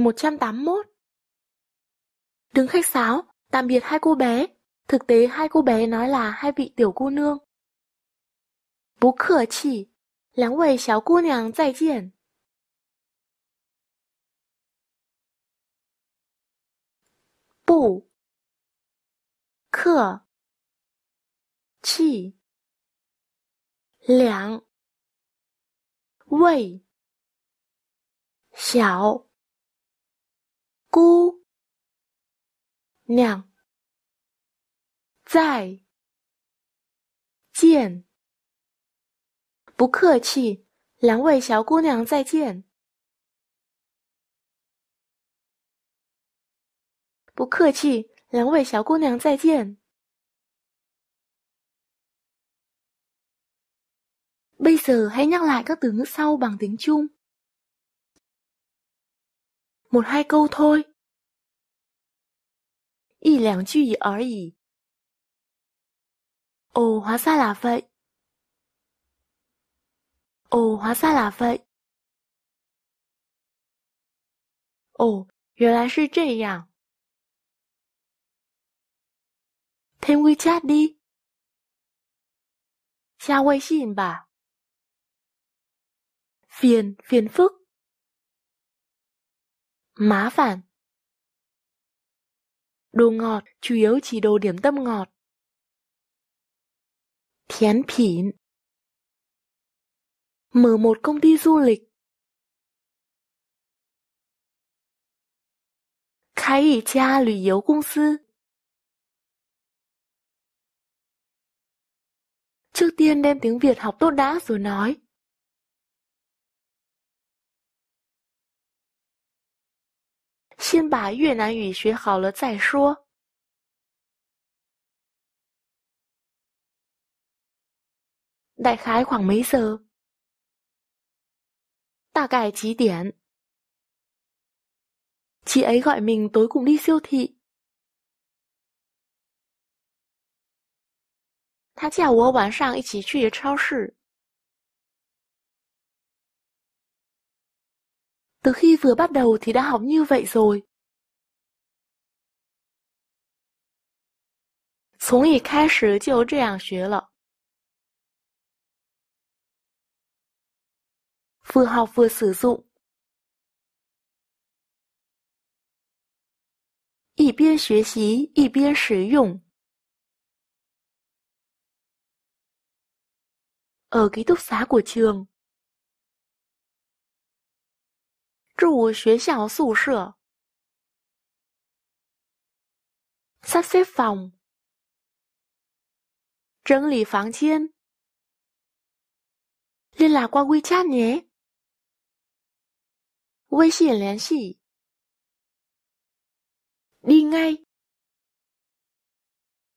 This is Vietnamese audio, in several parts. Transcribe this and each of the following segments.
một trăm tám mốt Đừng khách sáo, tạm biệt hai cô bé. Thực tế hai cô bé nói là hai vị tiểu cô nương. Bố khở chỉ, láng quầy xéo cô nàng 小姑娘再见，不客气。两位小姑娘再见，不客气。两位小姑娘再见。Bây giờ hãy nhắc lại các từ ngữ sau bằng tiếng Trung. một hai câu thôi. Y lẻng chư ý ở ý. Ồ, hóa ra là vậy. Ồ, hóa ra là vậy. Ồ, 原来是这样。thêm WeChat đi. Xa Weixin bà. Phiền, phiền phức má phản. Đồ ngọt chủ yếu chỉ đồ điểm tâm ngọt. Thián phỉn Mở một công ty du lịch. Khai ý cha lùi yếu công sư. Trước tiên đem tiếng Việt học tốt đã rồi nói. 先把越南语学好了再说。đại khái khoảng mấy giờ. ta cải trí tiền. chị ấy gọi mình tối cùng đi siêu thị. 他叫我晚上一起去超市。Từ khi vừa bắt đầu thì đã học như vậy rồi vừa học vừa sử dụng. 一边学习一边使用。ở ký túc xá của trường. 住学校宿舍三三房整理房间你老公会加你微信联系应该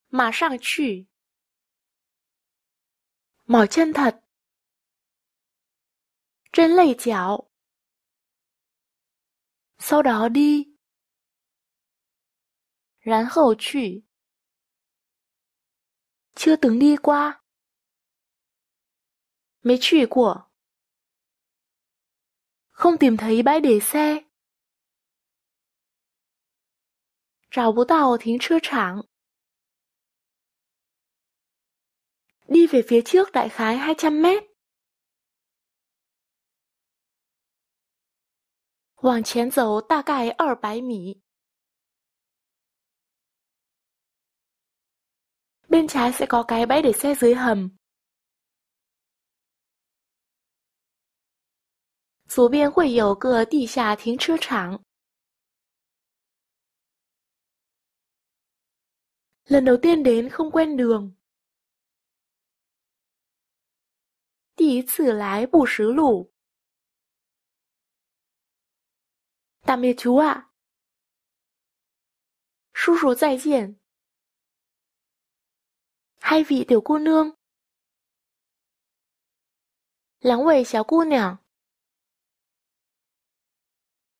马上去毛尖他真累脚 sau đó đi. Rán khẩu chủy. Chưa từng đi qua. Mấy chủy của. Không tìm thấy bãi để xe. Rào bố tàu thính chưa chẳng. Đi về phía trước đại khái 200 mét. 往前走大概二百米，bên trái sẽ có cái bãi để xe dưới hầm. 左边会有个地下停车场。Lần đầu tiên đến không quen đường. 第一次来不识路。tạm biệt chú ạ. 叔叔再见。hai vị tiểu cô nương. 两位小姑娘。